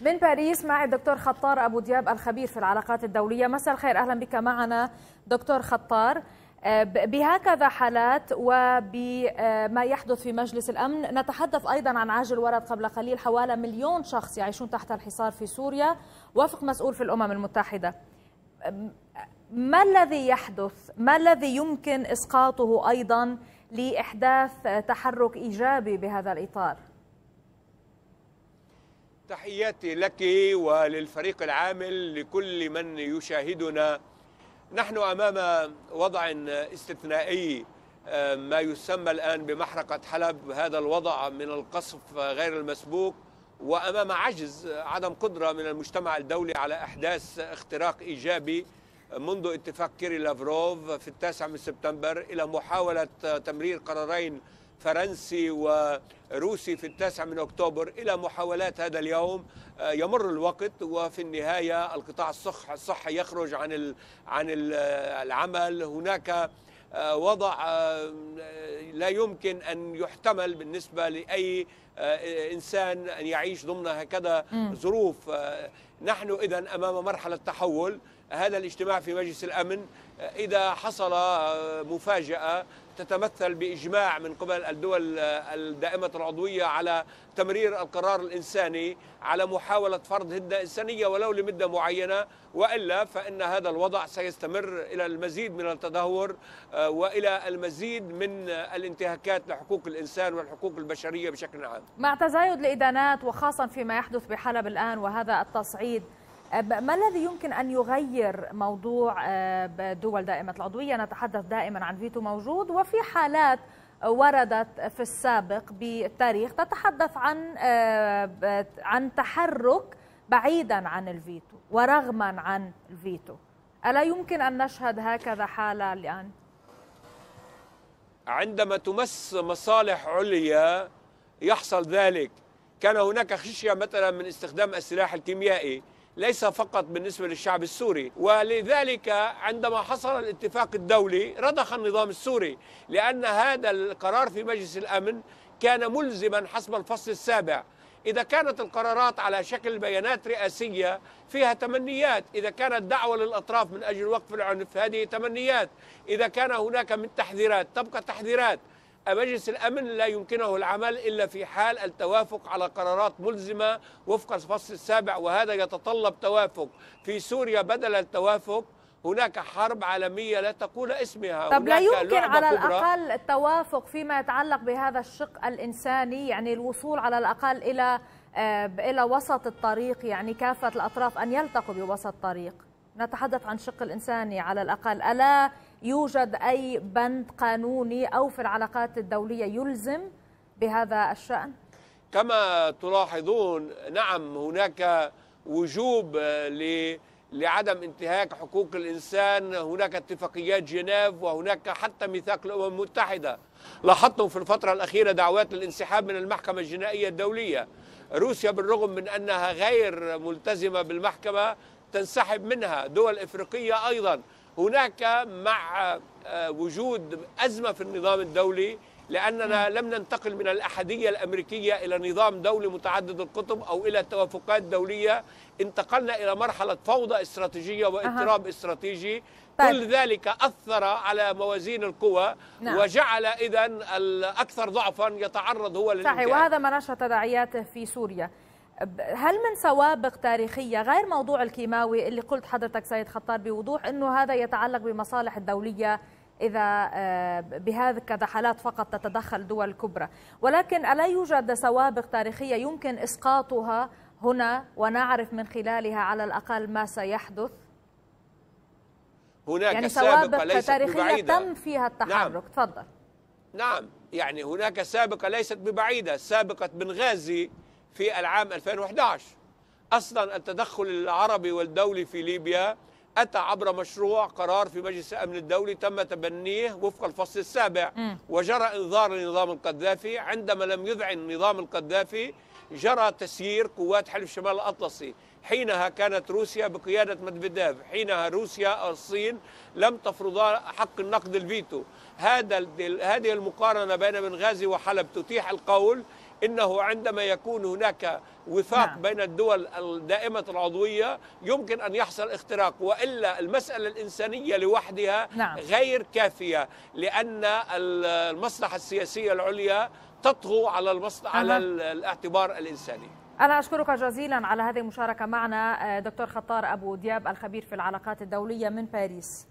من باريس مع الدكتور خطار ابو دياب الخبير في العلاقات الدوليه مساء الخير اهلا بك معنا دكتور خطار آه، بهكذا حالات وبما آه، يحدث في مجلس الامن نتحدث ايضا عن عاجل ورد قبل قليل حوالي مليون شخص يعيشون تحت الحصار في سوريا وفق مسؤول في الامم المتحده ما الذي يحدث ما الذي يمكن اسقاطه ايضا لاحداث تحرك ايجابي بهذا الاطار تحياتي لك وللفريق العامل لكل من يشاهدنا نحن امام وضع استثنائي ما يسمى الان بمحرقه حلب هذا الوضع من القصف غير المسبوق وامام عجز عدم قدره من المجتمع الدولي على احداث اختراق ايجابي منذ اتفاق كيري لافروف في التاسع من سبتمبر الى محاوله تمرير قرارين فرنسي وروسي في التاسع من أكتوبر إلى محاولات هذا اليوم آه، يمر الوقت وفي النهاية القطاع الصحي يخرج عن عن آه، العمل هناك آه، وضع لا يمكن أن يحتمل بالنسبة لأي إنسان أن يعيش ضمن هكذا ظروف نحن إذا أمام مرحلة تحول هذا الاجتماع في مجلس الأمن آه، إذا حصل آه، مفاجأة تتمثل بإجماع من قبل الدول آه، الدائمة العضوية على تمرير القرار الإنساني على محاولة فرض هدنة إنسانية ولو لمدة معينة وإلا فإن هذا الوضع سيستمر إلى المزيد من التدهور وإلى المزيد من الانتهاكات لحقوق الإنسان والحقوق البشرية بشكل عام مع تزايد الإدانات وخاصة فيما يحدث بحلب الآن وهذا التصعيد أه، ما الذي يمكن أن يغير موضوع أه، دول دائمة العضوية نتحدث دائما عن فيتو موجود وفي حالات وردت في السابق بالتاريخ تتحدث عن أه، عن تحرك بعيدا عن الفيتو ورغما عن الفيتو ألا يمكن أن نشهد هكذا حالة الآن؟ عندما تمس مصالح عليا يحصل ذلك كان هناك خشية مثلا من استخدام السلاح الكيميائي ليس فقط بالنسبة للشعب السوري ولذلك عندما حصل الاتفاق الدولي رضخ النظام السوري لأن هذا القرار في مجلس الأمن كان ملزما حسب الفصل السابع إذا كانت القرارات على شكل بيانات رئاسية فيها تمنيات إذا كانت دعوة للأطراف من أجل وقف العنف هذه تمنيات إذا كان هناك من تحذيرات تبقى تحذيرات مجلس الأمن لا يمكنه العمل إلا في حال التوافق على قرارات ملزمة وفق الفصل السابع وهذا يتطلب توافق في سوريا بدل التوافق هناك حرب عالمية لا تقول اسمها طب لا يمكن على الأقل التوافق فيما يتعلق بهذا الشق الإنساني يعني الوصول على الأقل إلى آه، إلى وسط الطريق يعني كافة الأطراف أن يلتقوا بوسط طريق نتحدث عن شق الإنساني على الأقل ألا يوجد أي بند قانوني أو في العلاقات الدولية يلزم بهذا الشأن؟ كما تلاحظون نعم هناك وجوب آه، ل لعدم انتهاك حقوق الإنسان هناك اتفاقيات جنيف وهناك حتى ميثاق الأمم المتحدة لاحظتم في الفترة الأخيرة دعوات للانسحاب من المحكمة الجنائية الدولية روسيا بالرغم من أنها غير ملتزمة بالمحكمة تنسحب منها دول إفريقية أيضا هناك مع آه، وجود أزمة في النظام الدولي لأننا نعم. لم ننتقل من الأحدية الأمريكية إلى نظام دولي متعدد القطب أو إلى توافقات دولية انتقلنا إلى مرحلة فوضى استراتيجية واضطراب أه. استراتيجي طيب. كل ذلك أثر على موازين القوى نعم. وجعل إذا الأكثر ضعفا يتعرض هو للانتقال صحيح وهذا ما نشر تداعياته في سوريا هل من سوابق تاريخية غير موضوع الكيماوي اللي قلت حضرتك سيد خطار بوضوح أنه هذا يتعلق بمصالح الدولية إذا آه، بهذا كذا حالات فقط تتدخل دول كبرى ولكن ألا يوجد سوابق تاريخية يمكن إسقاطها هنا ونعرف من خلالها على الأقل ما سيحدث هناك يعني سوابق تاريخية ببعيدة. تم فيها التحرك نعم. تفضل نعم يعني هناك سابقة ليست ببعيدة سابقة بنغازي في العام 2011 أصلا التدخل العربي والدولي في ليبيا أتى عبر مشروع قرار في مجلس الأمن الدولي تم تبنيه وفق الفصل السابع م. وجرى إنذار لنظام القذافي عندما لم يذعن نظام القذافي جرى تسيير قوات حلف شمال الأطلسي حينها كانت روسيا بقيادة مدفيديف حينها روسيا الصين لم تفرض حق النقد الفيتو هذا هذه المقارنة بين بنغازي وحلب تتيح القول انه عندما يكون هناك وفاق نعم. بين الدول الدائمه العضويه يمكن ان يحصل اختراق والا المساله الانسانيه لوحدها نعم. غير كافيه لان المصلحه السياسيه العليا تطغو على المصلحه على الاعتبار الانساني أنا أشكرك جزيلا على هذه المشاركة معنا آه، دكتور خطار أبو دياب الخبير في العلاقات الدولية من باريس